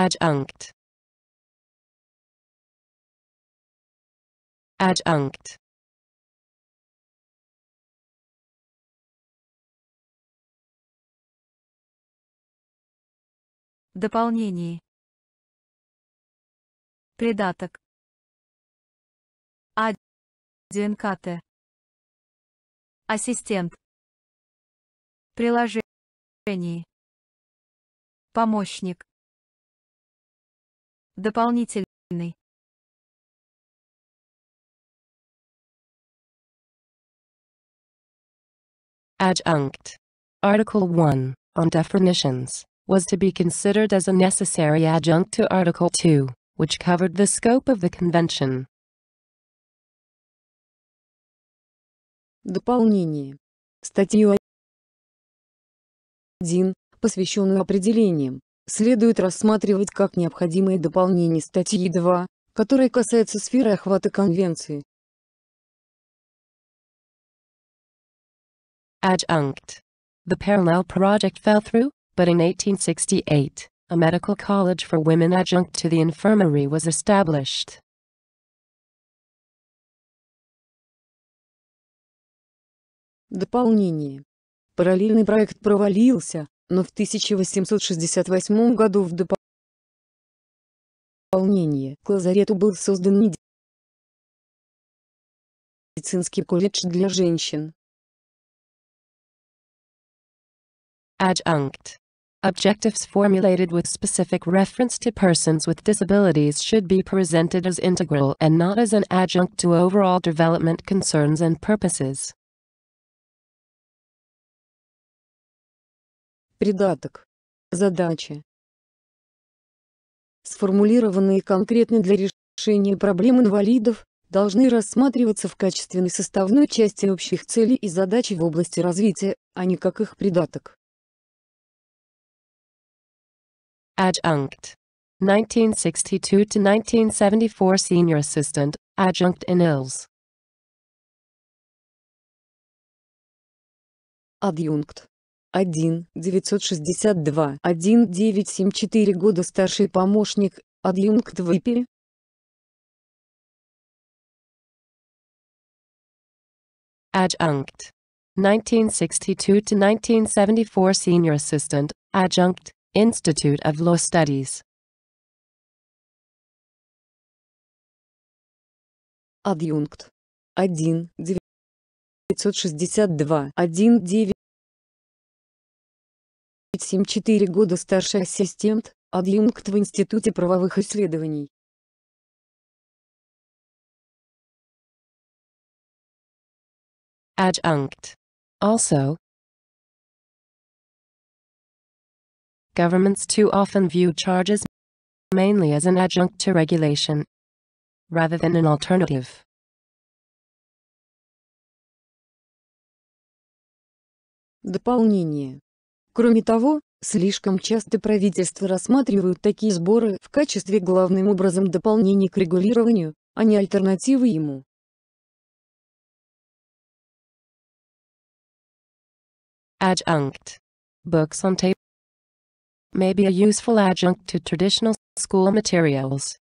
Adjunct. Adjunct. Дополнении. Придаток. А. ДНКТ. Ассистент. Приложение. Помощник. Дополнительный. Adjunct. Article 1, on definitions, was to be considered as a necessary adjunct to Article 2, which covered the scope of the convention. Дополнение. Статью 1, посвященную определениям, следует рассматривать как необходимое дополнение статьи 2, которая касается сферы охвата конвенции. Adjunct. The parallel project fell through, but in 1868, a medical college for women adjunct to the infirmary was established. Дополнение. Параллельный проект провалился, но в 1868 году в дополнение к лазарету был создан медицинский колледж для женщин. Adjunct. Objectives formulated with specific reference to persons with disabilities should be presented as integral and not as an adjunct to overall development concerns and purposes. придаток. задача. сформулированные конкретно для решения проблем инвалидов, должны рассматриваться в качественной составной части общих целей и задач в области развития, а не как их придаток. Adjunct 1962-1974 Senior Assistant, Adjunct in ILS Адъюнкт 1 962 1974 года старший помощник, адъюнкт ВИПИ. Adjunct 1962-1974 Senior Assistant, Adjunct, Institute of Law Studies Адъюнкт 1 962 19 27 года старший ассистент, адъюнкт в Институте правовых исследований. Adjunct. Also, governments too often view charges mainly as an adjunct to regulation, rather than an alternative. Дополнение Кроме того, слишком часто правительства рассматривают такие сборы в качестве главным образом дополнения к регулированию, а не альтернативы ему. Adjunct. Books on tape may be a useful adjunct to traditional school materials.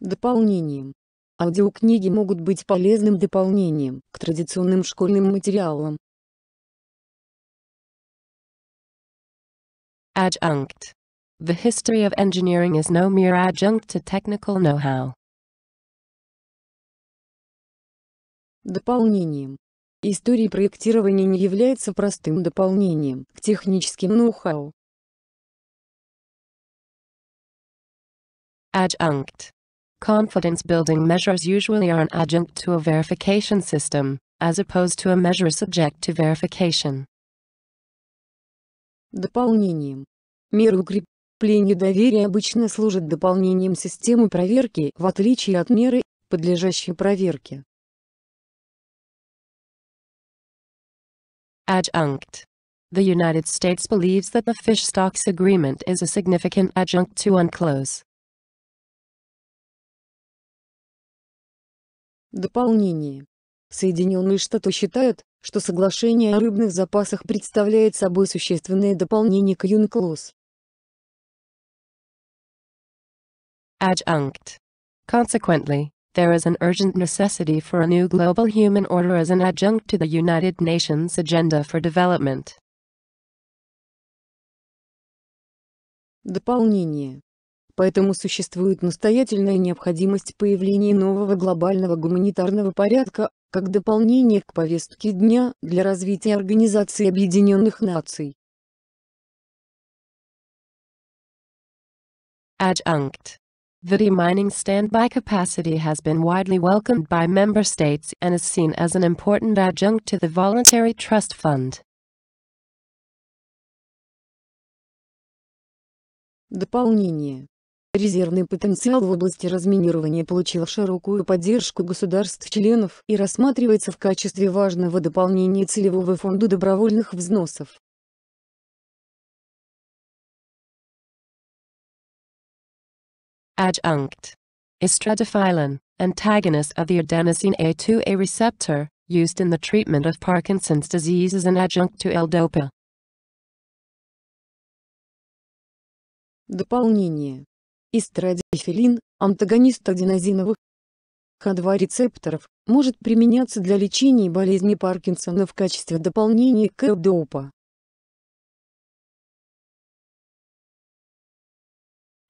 Дополнением. Аудиокниги могут быть полезным дополнением к традиционным школьным материалам, Adjunct. The history of engineering is no mere adjunct to technical know-how. Дополнением. История проектирования не является простым дополнением к техническим know-how. Adjunct. Confidence building measures usually are an adjunct to a verification system, as opposed to a measure subject to verification. Дополнением. Меры укрепления доверия обычно служат дополнением системы проверки, в отличие от меры, подлежащей проверке. Adjunct. The United States believes that the fish stocks agreement is a significant adjunct to UNCLOS. Дополнение. Соединенные Штаты считают, что соглашение о рыбных запасах представляет собой существенное дополнение к ЮНКЛОС. Adjunct. Consequently, there is an urgent necessity for a new global human order as an adjunct to the United Nations Agenda for Development. Дополнение. Поэтому существует настоятельная необходимость появления нового глобального гуманитарного порядка, как дополнение к повестке дня для развития Организации Объединенных Наций. Adjunct The remaining standby capacity has been widely welcomed by member states and is seen as an important adjunct to the Voluntary Trust Fund. Дополнение Резервный потенциал в области разминирования получил широкую поддержку государств-членов и рассматривается в качестве важного дополнения целевого фонду добровольных взносов. Adjunct Estradiphylin, antagonist of the adenosine A2A receptor, used in the treatment of Parkinson's disease as an adjunct to L-DOPA. Дополнение Истрадифилин, антагонист аденозиновых К2 рецепторов, может применяться для лечения болезни Паркинсона в качестве дополнения к ДОПа.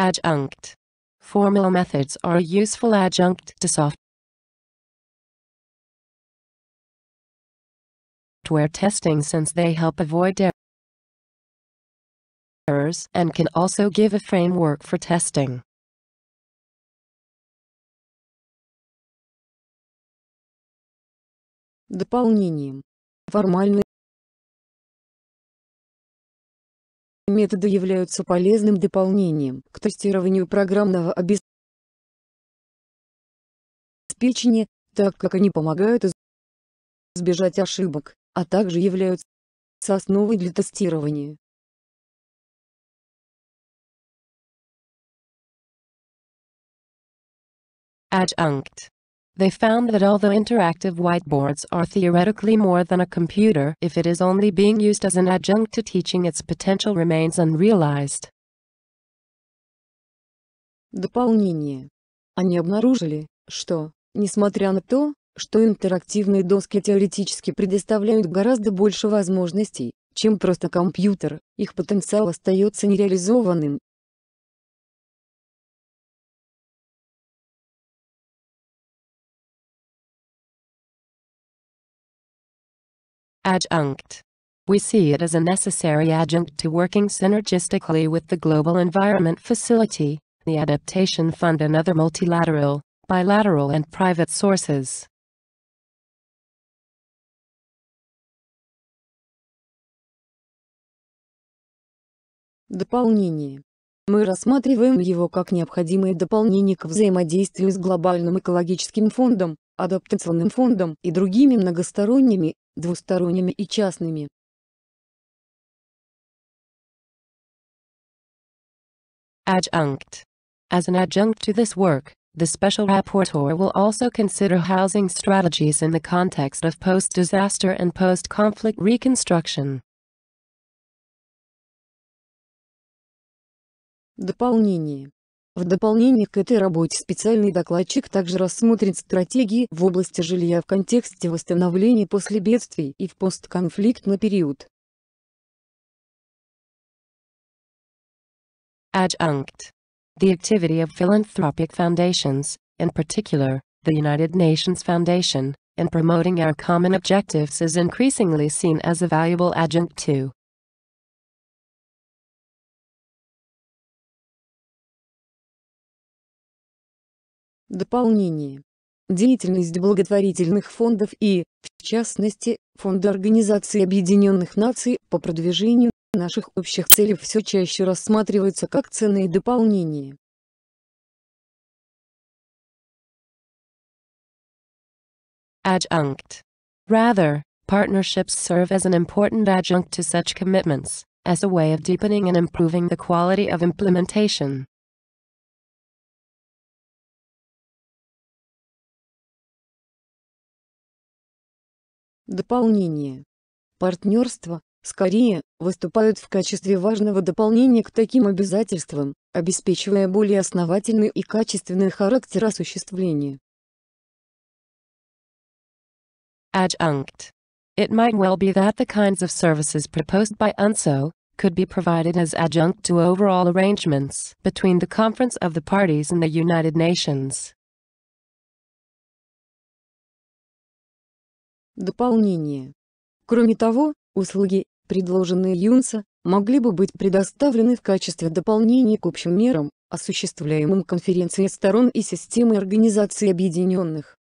Adjunct. Formal methods are a useful adjunct to software testing since they help avoid errors and can also give a framework for testing. Дополнением. Формальные методы являются полезным дополнением к тестированию программного обеспечения, так как они помогают избежать ошибок, а также являются основой для тестирования. Adjunct. They found that although interactive whiteboards are theoretically more than a computer, if it is only being used as an adjunct to teaching its potential remains unrealized. Дополнение. Они обнаружили, что, несмотря на то, что интерактивные доски теоретически предоставляют гораздо больше возможностей, чем просто компьютер, их потенциал остается нереализованным, adjunct. We see it as a necessary adjunct to working synergistically with the Global Environment Facility, the Adaptation Fund and other multilateral, bilateral and private sources. Дополнение. Мы рассматриваем его как необходимое дополнение к взаимодействию с Глобальным экологическим фондом, Адаптационным фондом и другими многосторонними двусторонними и частными. Adjunct. As an adjunct to this work, the Special Rapporteur will also consider housing strategies in the context of post-disaster and post-conflict reconstruction. Дополнение. В дополнение к этой работе специальный докладчик также рассмотрит стратегии в области жилья в контексте восстановления после бедствий и в постконфликтный период. Adjunct. The activity of philanthropic foundations, in particular, the United Nations Foundation, in promoting our common objectives is increasingly seen as a valuable adjunct to Дополнение. Деятельность благотворительных фондов и, в частности, Фонда Организации Объединенных Наций по продвижению наших общих целей все чаще рассматривается как ценные дополнения. Adjunct. Rather, partnerships serve as an important adjunct to such commitments, as a way of deepening and improving the quality of implementation. Дополнение. Партнерства, скорее, выступают в качестве важного дополнения к таким обязательствам, обеспечивая более основательный и качественный характер осуществления. Adjunct. It might well be that the kinds of services proposed by UNSO could be provided as adjunct to overall arrangements between the Conference of the Parties and the United Nations. Дополнение. Кроме того, услуги, предложенные Юнса, могли бы быть предоставлены в качестве дополнения к общим мерам, осуществляемым конференцией сторон и системой Организации Объединенных